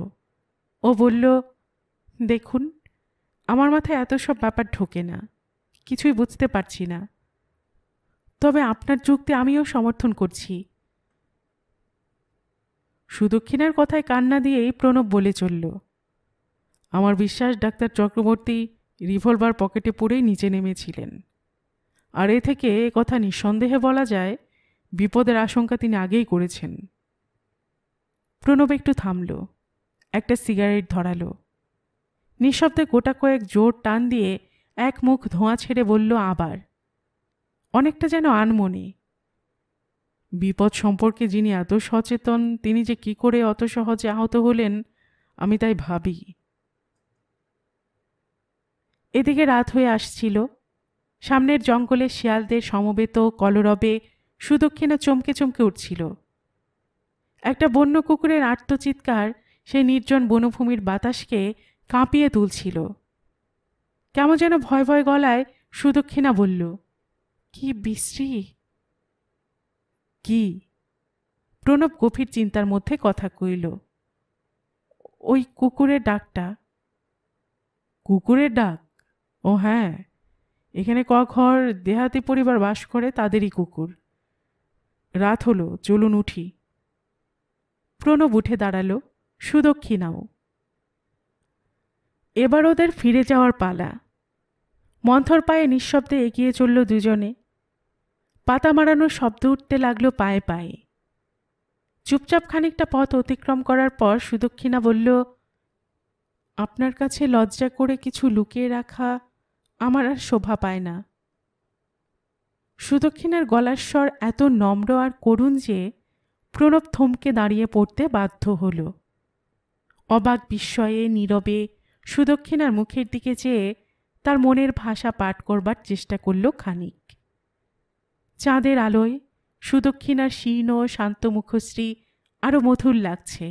ও বলল দেখুন আমার মাথায় এত সব ব্যাপার ঢোকে না কিছুই বুঝতে পারছি না তবে আপনার যুক্তি আমিও সমর্থন করছি সুদক্ষিণার কথায় কান্না দিয়েই প্রণব বলে চলল আমার বিশ্বাস ডাক্তার চক্রবর্তী রিভলভার পকেটে পুরেই নিচে নেমেছিলেন আর এ থেকে এ কথা নিঃসন্দেহে বলা যায় বিপদের আশঙ্কা তিনি আগেই করেছেন প্রণব একটু থামল একটা সিগারেট ধরালো নিঃশব্দে গোটা কয়েক জোর টান দিয়ে এক মুখ ধোঁয়া ছেড়ে বলল আবার অনেকটা যেন আনমনে বিপদ সম্পর্কে যিনি এত সচেতন তিনি যে কি করে অত সহজে আহত হলেন আমি তাই ভাবি এদিকে রাত হয়ে আসছিল সামনের জঙ্গলে শিয়ালদের সমবেত কলরবে সুদক্ষিণা চমকে চমকে উঠছিল একটা বন্য কুকুরের আর্তচিৎকার সেই নির্জন বনভূমির বাতাসকে কাঁপিয়ে তুলছিল কেমন যেন ভয় ভয় গলায় সুদক্ষিণা বলল কি বিশ্রী কি প্রণব গভীর চিন্তার মধ্যে কথা কইল ওই কুকুরের ডাকটা কুকুরের ডাক ও হ্যাঁ এখানে ক ঘর দেহাতি পরিবার বাস করে তাদেরই কুকুর রাত হলো চলুন উঠি প্রণব উঠে দাঁড়ালো সুদক্ষিণাও এবার ওদের ফিরে যাওয়ার পালা মন্থর পায়ে নিঃশব্দে এগিয়ে চলল দুজনে পাতা মারানোর শব্দ উঠতে লাগলো পায়ে পায়ে চুপচাপ খানিকটা পথ অতিক্রম করার পর সুদক্ষিণা বলল আপনার কাছে লজ্জা করে কিছু লুকিয়ে রাখা আমার আর শোভা পায় না সুদক্ষিণার গলার স্বর এত নম্র আর করুণ যে প্রণব থমকে দাঁড়িয়ে পড়তে বাধ্য হল অবাক বিস্ময়ে নীরবে সুদক্ষিণার মুখের দিকে চেয়ে তার মনের ভাষা পাঠ করবার চেষ্টা করল খানিক চাঁদের আলোয় সুদক্ষিণার শীর্ণ শান্ত মুখশ্রী আরও মধুর লাগছে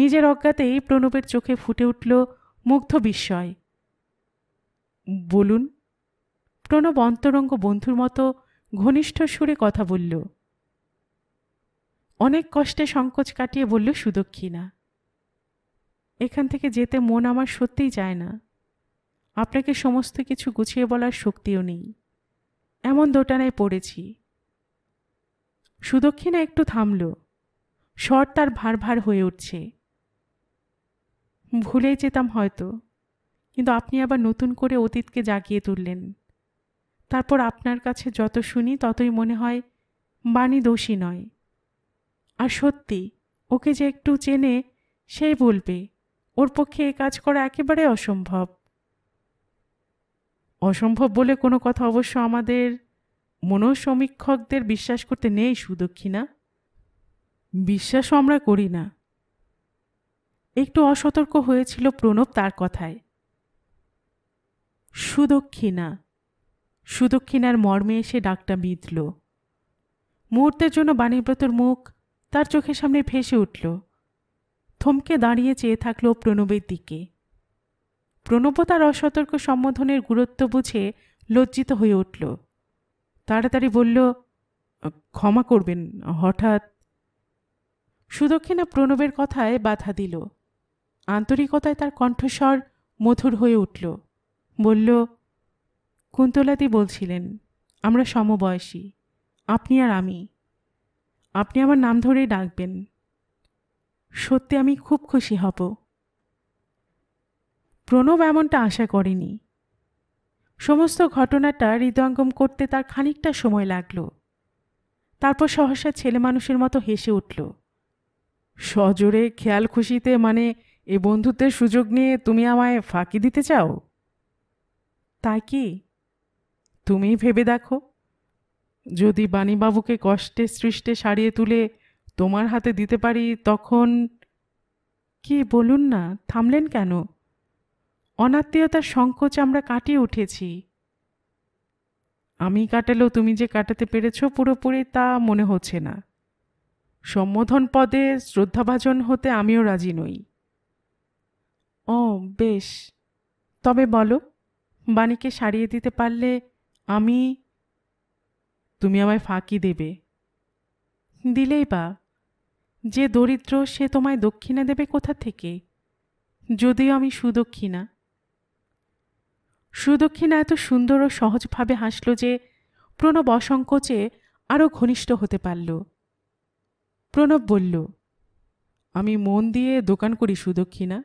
নিজের অজ্ঞাতেই প্রণবের চোখে ফুটে উঠল মুগ্ধ বিস্ময় বলুন প্রণব অন্তরঙ্গ বন্ধুর মতো ঘনিষ্ঠ সুরে কথা বলল অনেক কষ্টে সংকোচ কাটিয়ে বলল সুদক্ষিণা এখান থেকে যেতে মন আমার সত্যিই চায় না আপনাকে সমস্ত কিছু গুছিয়ে বলার শক্তিও নেই এমন দোটানায় পড়েছি সুদক্ষিণা একটু থামল স্বর তার ভার ভার হয়ে উঠছে ভুলেই যেতাম হয়তো কিন্তু আপনি আবার নতুন করে অতীতকে জাগিয়ে তুললেন তারপর আপনার কাছে যত শুনি ততই মনে হয় বাণী দোষী নয় আর সত্যি ওকে যে একটু চেনে সেই বলবে ওর পক্ষে এ কাজ করা একেবারে অসম্ভব অসম্ভব বলে কোনো কথা অবশ্য আমাদের মনোসমীক্ষকদের বিশ্বাস করতে নেই সুদক্ষিণা বিশ্বাসও আমরা করি না একটু অসতর্ক হয়েছিল প্রণব তার কথায় সুদক্ষিণা সুদক্ষিণার মর্মে এসে ডাকটা বিঁধল মুহূর্তের জন্য বাণীব্রতর মুখ তার চোখের সামনে ভেসে উঠল থমকে দাঁড়িয়ে চেয়ে থাকল প্রণবের দিকে প্রণব তার অসতর্ক সম্বোধনের গুরুত্ব বুঝে লজ্জিত হয়ে উঠল তাড়াতাড়ি বলল ক্ষমা করবেন হঠাৎ সুদক্ষিণা প্রণবের কথায় বাধা দিল আন্তরিকতায় তার কণ্ঠস্বর মধুর হয়ে উঠল বলল কুন্তলাদি বলছিলেন আমরা সমবয়সী আপনি আর আমি আপনি আমার নাম ধরেই ডাকবেন সত্যি আমি খুব খুশি হব প্রণব এমনটা আশা করেনি সমস্ত ঘটনাটা হৃদয়ঙ্গম করতে তার খানিকটা সময় লাগল তারপর সহসা ছেলে মানুষের মতো হেসে উঠল সজোরে খেয়াল খুশিতে মানে এ বন্ধুত্বের সুযোগ নিয়ে তুমি আমায় ফাঁকি দিতে চাও তাই কি তুমি ভেবে দেখো যদি বাণীবাবুকে কষ্টে সৃষ্টে সারিয়ে তুলে তোমার হাতে দিতে পারি তখন কি বলুন না থামলেন কেন অনাত্মীয়তার সংকোচ আমরা কাটিয়ে উঠেছি আমি কাটালেও তুমি যে কাটাতে পেরেছ পুরোপুরি তা মনে হচ্ছে না সম্বোধন পদে শ্রদ্ধাভাজন হতে আমিও রাজি নই ও বেশ তবে বলো বাণীকে সারিয়ে দিতে পারলে আমি তুমি আমায় ফাঁকি দেবে দিলেই বা যে দরিদ্র সে তোমায় দক্ষিণা দেবে কোথা থেকে যদিও আমি সুদক্ষিণা সুদক্ষিণা এত সুন্দর ও সহজভাবে হাসল যে প্রণব অসংকোচে আরও ঘনিষ্ঠ হতে পারল প্রণব বলল আমি মন দিয়ে দোকান করি সুদক্ষিণা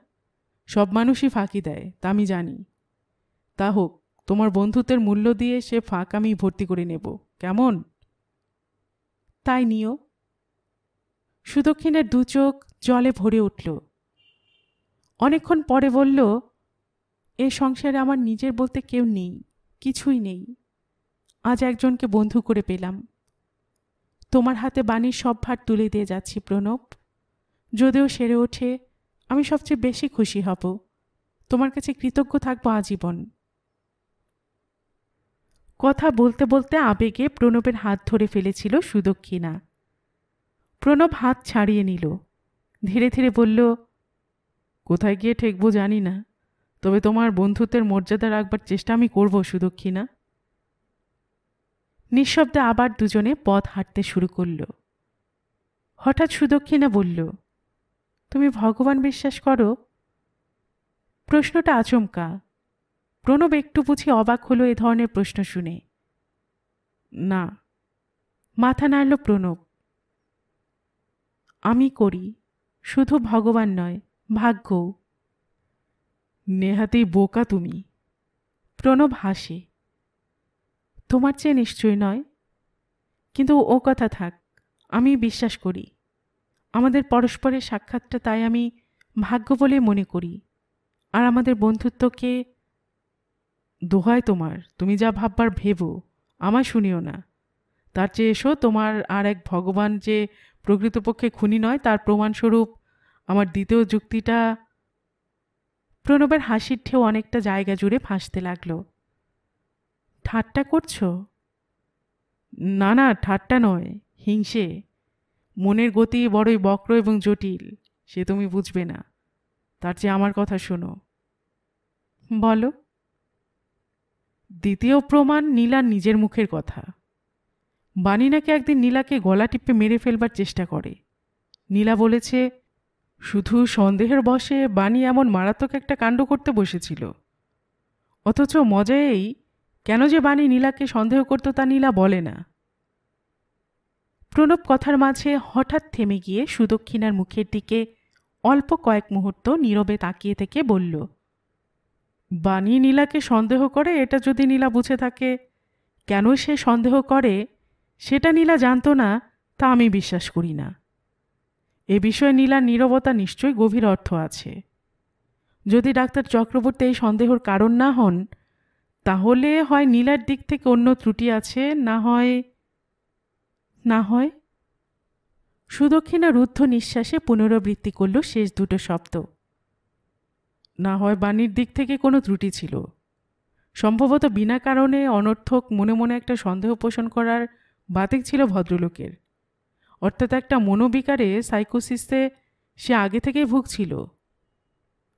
সব মানুষই ফাঁকি দেয় তা আমি জানি তা হোক তোমার বন্ধুত্বের মূল্য দিয়ে সে ফাঁক আমি ভর্তি করে নেব কেমন তাই নিয়েও সুদক্ষিণের দু চোখ জলে ভরে উঠল অনেকক্ষণ পরে বলল এ সংসারে আমার নিজের বলতে কেউ নেই কিছুই নেই আজ একজনকে বন্ধু করে পেলাম তোমার হাতে বাণীর সব ভার তুলে দিয়ে যাচ্ছি প্রণব যদিও সেরে ওঠে আমি সবচেয়ে বেশি খুশি হব তোমার কাছে কৃতজ্ঞ থাকবো আজীবন কথা বলতে বলতে আবেগে প্রণবের হাত ধরে ফেলেছিল সুদক্ষিণা প্রণব হাত ছাড়িয়ে নিল ধীরে ধীরে বলল কোথায় গিয়ে ঠেকবো জানি না তবে তোমার বন্ধুত্বের মর্যাদা রাখবার চেষ্টা আমি করব সুদক্ষিণা নিঃশব্দে আবার দুজনে পথ হাঁটতে শুরু করল হঠাৎ সুদক্ষিণা বলল তুমি ভগবান বিশ্বাস করো প্রশ্নটা আচমকা প্রণব একটু বুঝি অবাক হলো এ ধরনের প্রশ্ন শুনে না মাথা নাড়ল প্রণব আমি করি শুধু ভগবান নয় ভাগ্য নেহাতেই বোকা তুমি প্রণব হাসে তোমার চেয়ে নিশ্চয় নয় কিন্তু ও কথা থাক আমি বিশ্বাস করি আমাদের পরস্পরের সাক্ষাৎটা তাই আমি ভাগ্য বলে মনে করি আর আমাদের বন্ধুত্বকে দোহায় তোমার তুমি যা ভাববার ভেবো আমায় শুনিও না তার চেয়ে এসো তোমার আর এক ভগবান যে প্রকৃতপক্ষে খুনি নয় তার প্রমাণস্বরূপ আমার দ্বিতীয় যুক্তিটা প্রণবের হাসির ঠেউ অনেকটা জায়গা জুড়ে ফাঁসতে লাগলো ঠাট্টা করছো না না ঠাট্টা নয় হিংসে মনের গতি বড়ই বক্র এবং জটিল সে তুমি বুঝবে না তার চেয়ে আমার কথা শোনো বলো দ্বিতীয় প্রমাণ নীলার নিজের মুখের কথা বাণী নাকি একদিন নীলাকে গলা টিপে মেরে ফেলবার চেষ্টা করে নীলা বলেছে শুধু সন্দেহের বসে বাণী এমন মারাত্মক একটা কাণ্ড করতে বসেছিল অথচ মজায়েই এই কেন যে বাণী নীলাকে সন্দেহ করতো তা নীলা বলে না প্রণব কথার মাঝে হঠাৎ থেমে গিয়ে সুদক্ষিণার মুখের দিকে অল্প কয়েক মুহূর্ত নীরবে তাকিয়ে থেকে বলল বাণী নীলাকে সন্দেহ করে এটা যদি নীলা বুঝে থাকে কেন সে সন্দেহ করে সেটা নীলা জানতো না তা আমি বিশ্বাস করি না এ বিষয়ে নীলার নীরবতা নিশ্চয়ই গভীর অর্থ আছে যদি ডাক্তার চক্রবর্তী এই সন্দেহর কারণ না হন তাহলে হয় নীলার দিক থেকে অন্য ত্রুটি আছে না হয় না হয় সুদক্ষিণা রুদ্ধ নিঃশ্বাসে পুনরাবৃত্তি করল শেষ দুটো শব্দ না হয় বাণীর দিক থেকে কোনো ত্রুটি ছিল সম্ভবত বিনা কারণে অনর্থক মনে মনে একটা সন্দেহ পোষণ করার বাতিক ছিল ভদ্রলোকের অর্থাৎ একটা মনোবিকারে সাইকোসিসে সে আগে থেকেই ভুগছিল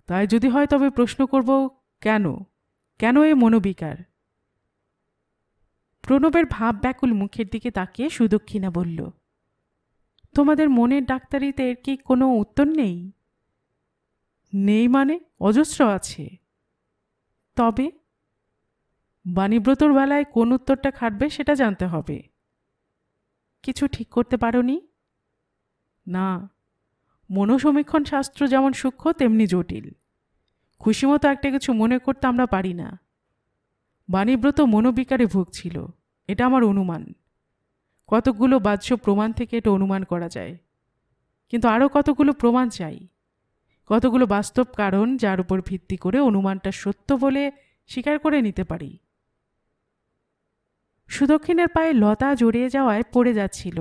তাই যদি হয় তবে প্রশ্ন করব কেন কেন এ মনোবিকার প্রণবের ভাব ব্যাকুল মুখের দিকে তাকিয়ে সুদক্ষিণা বলল তোমাদের মনের ডাক্তারিতে এর কি কোনো উত্তর নেই নেই মানে অজস্র আছে তবে বাণীব্রতর বেলায় কোন উত্তরটা খাটবে সেটা জানতে হবে কিছু ঠিক করতে পারি না মনোসমীক্ষণ শাস্ত্র যেমন সূক্ষ্ম তেমনি জটিল খুশি মতো একটা কিছু মনে করতে আমরা পারি না বাণীব্রত মনোবিকারে ভুগছিল এটা আমার অনুমান কতকগুলো বাহ্য প্রমাণ থেকে এটা অনুমান করা যায় কিন্তু আরও কতগুলো প্রমাণ চাই কতগুলো বাস্তব কারণ যার উপর ভিত্তি করে অনুমানটা সত্য বলে স্বীকার করে নিতে পারি সুদক্ষিণের পায়ে লতা জড়িয়ে যাওয়ায় পড়ে যাচ্ছিল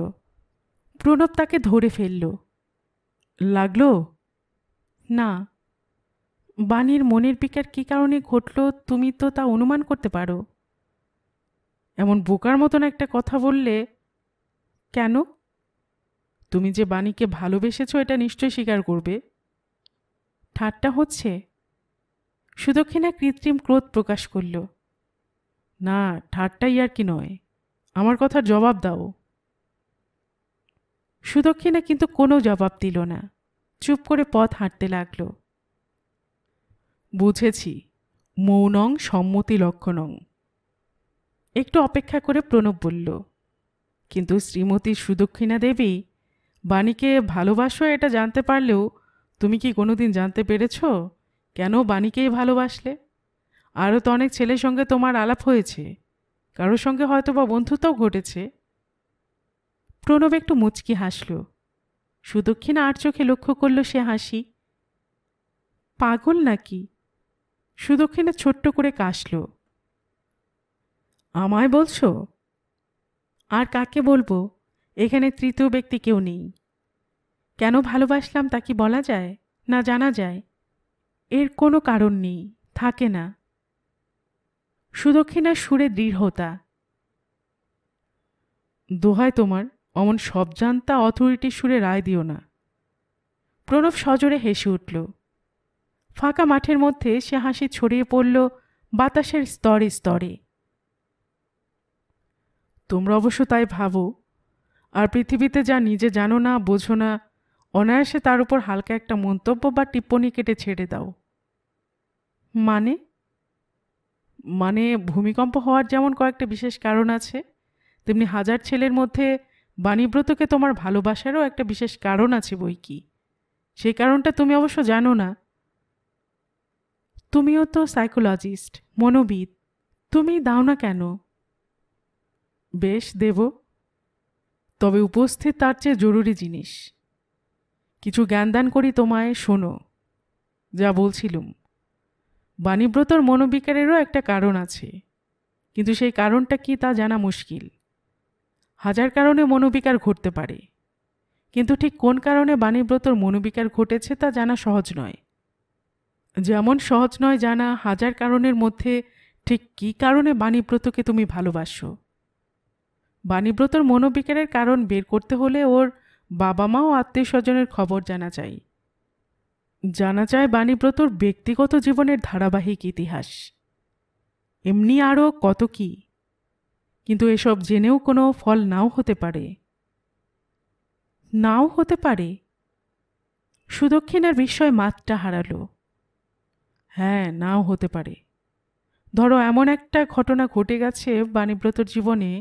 প্রণব তাকে ধরে ফেলল লাগলো না বাণীর মনের বিকার কী কারণে ঘটল তুমি তো তা অনুমান করতে পারো এমন বোকার মতন একটা কথা বললে কেন তুমি যে বাণীকে ভালোবেসেছ এটা নিশ্চয় স্বীকার করবে ঠাট্টা হচ্ছে সুদক্ষিণা কৃত্রিম ক্রোধ প্রকাশ করলো না ঠাট্টাই আর কি নয় আমার কথার জবাব দাও সুদক্ষিণা কিন্তু কোনো জবাব দিল না চুপ করে পথ হাঁটতে লাগল বুঝেছি মৌনং সম্মতি লক্ষণং একটু অপেক্ষা করে প্রণব বলল কিন্তু শ্রীমতী সুদক্ষিণা দেবী বাণীকে ভালোবাসো এটা জানতে পারলেও তুমি কি কোনোদিন জানতে পেরেছ কেন বাণীকেই ভালোবাসলে আরও তো অনেক ছেলের সঙ্গে তোমার আলাপ হয়েছে কারোর সঙ্গে হয়তো বা বন্ধুত্বও ঘটেছে প্রণব একটু মুচকি হাসল সুদক্ষিণা আর চোখে লক্ষ্য করল সে হাসি পাগল নাকি সুদক্ষিণা ছোট্ট করে কাশল আমায় বলছো আর কাকে বলবো এখানে তৃতীয় ব্যক্তি কেউ নেই কেন ভালোবাসলাম তা কি বলা যায় না জানা যায় এর কোনো কারণ নেই থাকে না সুদক্ষিণার সুরে দৃঢ়তা দোহায় তোমার অমন সব জানতা অথরিটির সুরে রায় দিও না প্রণব সজোরে হেসে উঠল ফাঁকা মাঠের মধ্যে সে হাসি ছড়িয়ে পড়ল বাতাসের স্তরে স্তরে তোমরা অবশ্য তাই ভাবো আর পৃথিবীতে যা নিজে জানো না বোঝো না অনায়াসে তার উপর হালকা একটা মন্তব্য বা টিপ্পণী কেটে ছেড়ে দাও মানে মানে ভূমিকম্প হওয়ার যেমন কয়েকটা বিশেষ কারণ আছে তেমনি হাজার ছেলের মধ্যে বাণীব্রতকে তোমার ভালোবাসারও একটা বিশেষ কারণ আছে বই কি সেই কারণটা তুমি অবশ্য জানো না তুমিও তো সাইকোলজিস্ট মনোবিদ তুমি দাও না কেন বেশ দেব তবে উপস্থিত তার চেয়ে জরুরি জিনিস কিছু জ্ঞানদান করি তোমায় শোনো যা বলছিলুম বাণীব্রতর মনোবিকারেরও একটা কারণ আছে কিন্তু সেই কারণটা কি তা জানা মুশকিল হাজার কারণে মনোবিকার ঘটতে পারে কিন্তু ঠিক কোন কারণে বাণীব্রতর মনোবিকার ঘটেছে তা জানা সহজ নয় যেমন সহজ নয় জানা হাজার কারণের মধ্যে ঠিক কী কারণে বাণীব্রতকে তুমি ভালোবাসো বাণীব্রতর মনোবিকারের কারণ বের করতে হলে ওর বাবা মা ও আত্মীয় স্বজনের খবর জানা চাই জানা যায় বাণীব্রতর ব্যক্তিগত জীবনের ধারাবাহিক ইতিহাস এমনি আরও কত কি কিন্তু এসব জেনেও কোনো ফল নাও হতে পারে নাও হতে পারে সুদক্ষিণার বিস্ময় মাতটা হারালো হ্যাঁ নাও হতে পারে ধরো এমন একটা ঘটনা ঘটে গেছে বাণীব্রতর জীবনে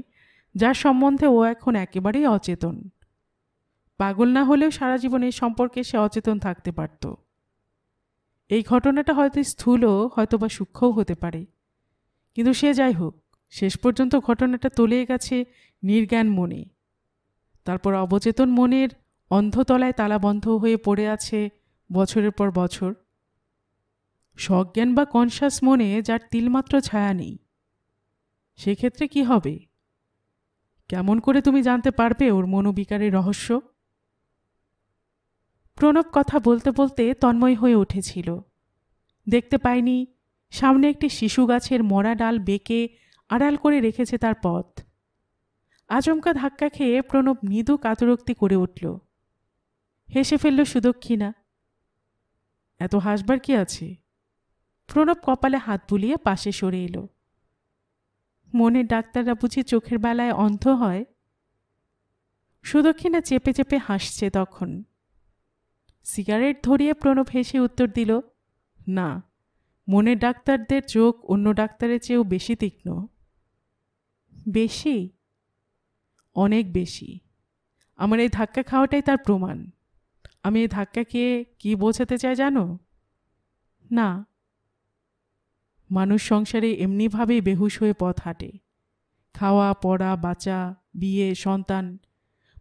যার সম্বন্ধে ও এখন একেবারেই অচেতন পাগল না হলেও সারা জীবনে সম্পর্কে সে অচেতন থাকতে পারতো এই ঘটনাটা হয়তো স্থূল হয়তো বা সূক্ষ্মও হতে পারে কিন্তু সে যাই হোক শেষ পর্যন্ত ঘটনাটা তলিয়ে গেছে নির্জ্ঞান মনে তারপর অবচেতন মনের অন্ধতলায় তালাবন্ধ হয়ে পড়ে আছে বছরের পর বছর সজ্ঞান বা কনসাস মনে যার তিলমাত্র ছায়া নেই সেক্ষেত্রে কি হবে কেমন করে তুমি জানতে পারবে ওর মনোবিকারের রহস্য প্রণব কথা বলতে বলতে তন্ময় হয়ে উঠেছিল দেখতে পায়নি সামনে একটি শিশু গাছের মরা ডাল বেঁকে আড়াল করে রেখেছে তার পথ আচমকা ধাক্কা খেয়ে প্রণব মৃদু কাতরোক্তি করে উঠল হেসে ফেলল সুদক্ষিণা এত হাসবার কি আছে প্রণব কপালে হাত বুলিয়ে পাশে সরে এলো মনে ডাক্তাররা বুঝি চোখের বেলায় অন্ধ হয় সুদক্ষিণা চেপে চেপে হাসছে তখন সিগারেট ধরিয়ে প্রণব হেসে উত্তর দিল না মনে ডাক্তারদের চোখ অন্য ডাক্তারের চেয়েও বেশি তীক্ষ্ণ বেশি অনেক বেশি আমার এই ধাক্কা খাওয়াটাই তার প্রমাণ আমি এই ধাক্কাকে কি বোঝাতে চাই জানো না মানুষ সংসারে এমনিভাবেই বেহুশ হয়ে পথ হাঁটে খাওয়া পড়া বাঁচা বিয়ে সন্তান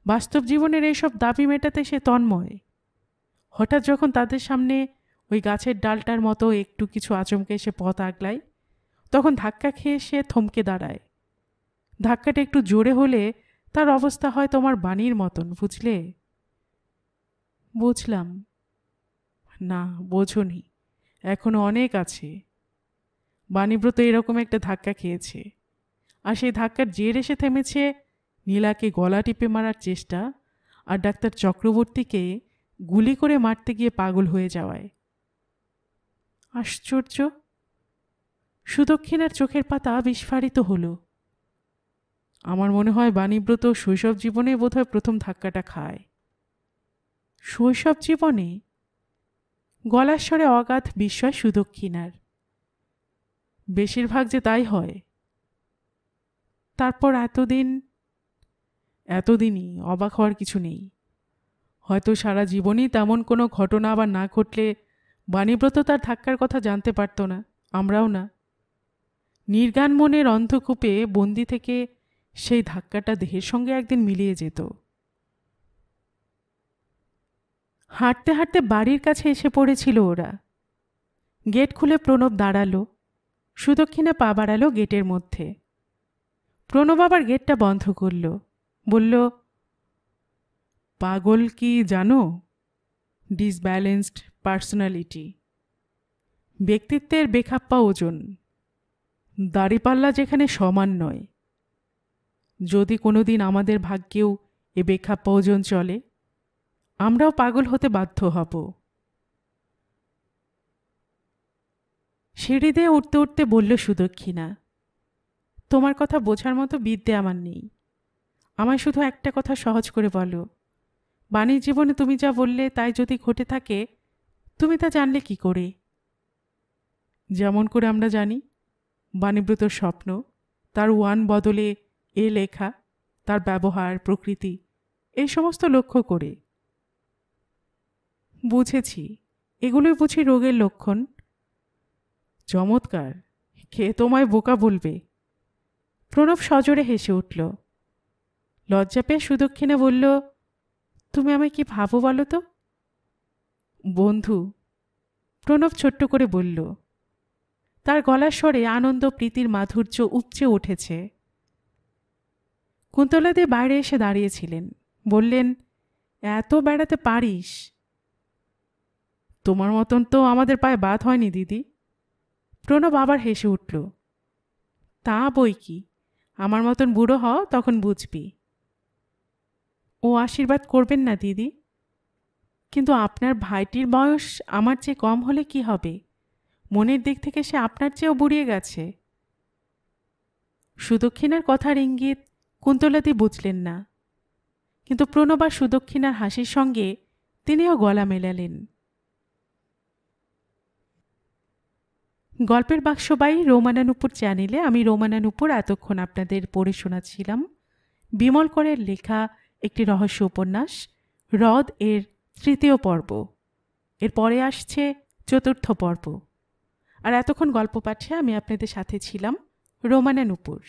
বাস্তব জীবনের এসব দাবি মেটাতে সে তন্ময় হঠাৎ যখন তাদের সামনে ওই গাছের ডালটার মতো একটু কিছু আচমকে এসে পথ আগলায় তখন ধাক্কা খেয়ে সে থমকে দাঁড়ায় ধাক্কাটা একটু জোরে হলে তার অবস্থা হয় তোমার বাণীর মতন বুঝলে বুঝলাম না বোঝনি এখনও অনেক আছে বাণীব্রত এরকম একটা ধাক্কা খেয়েছে আর সেই ধাক্কার জের এসে থেমেছে নীলাকে গলা টিপে মারার চেষ্টা আর ডাক্তার চক্রবর্তীকে গুলি করে মারতে গিয়ে পাগল হয়ে যাওয়ায় আশ্চর্য সুদক্ষিণার চোখের পাতা বিস্ফারিত হলো আমার মনে হয় বাণীব্রত শৈশব জীবনে বোধহয় প্রথম ধাক্কাটা খায় শৈশব জীবনে গলার স্বরে অগাধ বিস্ময় সুদক্ষিণার বেশিরভাগ যে তাই হয় তারপর এতদিন এতদিনই অবাক হওয়ার কিছু নেই হয়তো সারা জীবনই তেমন কোনো ঘটনা আবার না ঘটলে বাণীব্রত তার ধাক্কার কথা জানতে পারত না আমরাও না নির্গান মনের অন্ধকূপে বন্দি থেকে সেই ধাক্কাটা দেহের সঙ্গে একদিন মিলিয়ে যেত হাঁটতে হাঁটতে বাড়ির কাছে এসে পড়েছিল ওরা গেট খুলে প্রণব দাঁড়ালো সুদক্ষিণে পা বাড়ালো গেটের মধ্যে প্রণব আবার গেটটা বন্ধ করল বলল পাগল কি জানো ডিসব্যালেন্সড পার্সোনালিটি ব্যক্তিত্বের বেখাপ্পা ওজন দাড়িপাল্লা যেখানে সমান নয় যদি কোনো দিন আমাদের ভাগ্যেও এ বেখাপ্পা ওজন চলে আমরাও পাগল হতে বাধ্য হব সিঁড়ি দিয়ে উঠতে উঠতে বলল সুদক্ষিণা তোমার কথা বোঝার মতো বিদ্যে আমার নেই আমায় শুধু একটা কথা সহজ করে বলো বাণীর মানে জীবনে তুমি যা বললে তাই যদি ঘটে থাকে তুমি তা জানলে কি করে যেমন করে আমরা জানি বাণীব্রতর স্বপ্ন তার ওয়ান বদলে এ লেখা তার ব্যবহার প্রকৃতি এই সমস্ত লক্ষ্য করে বুঝেছি এগুলোই বুঝি রোগের লক্ষণ চমৎকার খে তোমায় বোকা বলবে প্রণব সজোরে হেসে উঠল লজ্জা পেয়ে সুদক্ষিণা বলল তুমি আমায় কি ভাবো বলো তো বন্ধু প্রণব ছোট্ট করে বলল তার গলার স্বরে আনন্দ প্রীতির মাধুর্য উপচে উঠেছে কুন্তলাদে বাইরে এসে দাঁড়িয়েছিলেন বললেন এত বেড়াতে পারিস তোমার মতন তো আমাদের পায়ে বাদ হয়নি দিদি প্রণব আবার হেসে উঠল তা বই কি আমার মতন বুড়ো হও তখন বুঝবি ও আশীর্বাদ করবেন না দিদি কিন্তু আপনার ভাইটির বয়স আমার চেয়ে কম হলে কি হবে মনের দিক থেকে সে আপনার চেয়েও বুড়িয়ে গেছে সুদক্ষিণার কথার ইঙ্গিত কুন্তলাদি বুঝলেন না কিন্তু প্রণব আর সুদক্ষিণার হাসির সঙ্গে তিনিও গলা মেলালেন গল্পের বাক্সবাই রোমানা চ্যানেলে আমি রোমানা এতক্ষণ আপনাদের পড়ে শোনাচ্ছিলাম বিমল করের লেখা একটি রহস্য উপন্যাস হ্রদ এর তৃতীয় পর্ব এর পরে আসছে চতুর্থ পর্ব আর এতক্ষণ গল্প পাঠে আমি আপনাদের সাথে ছিলাম রোমানা নুপুর